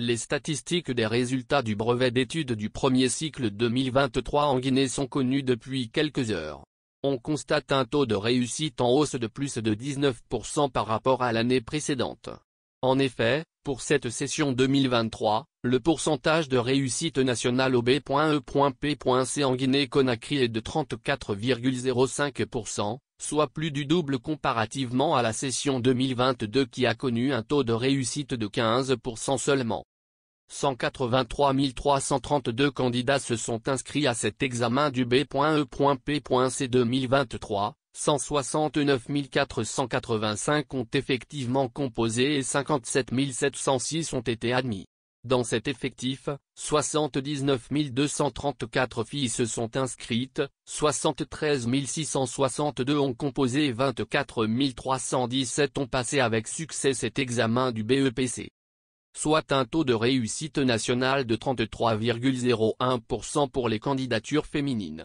Les statistiques des résultats du brevet d'études du premier cycle 2023 en Guinée sont connues depuis quelques heures. On constate un taux de réussite en hausse de plus de 19% par rapport à l'année précédente. En effet, pour cette session 2023, le pourcentage de réussite nationale au B.E.P.C en Guinée-Conakry est de 34,05%, soit plus du double comparativement à la session 2022 qui a connu un taux de réussite de 15% seulement. 183 332 candidats se sont inscrits à cet examen du B.E.P.C 2023, 169 485 ont effectivement composé et 57 706 ont été admis. Dans cet effectif, 79 234 filles se sont inscrites, 73 662 ont composé et 24 317 ont passé avec succès cet examen du BEPC. Soit un taux de réussite national de 33,01% pour les candidatures féminines.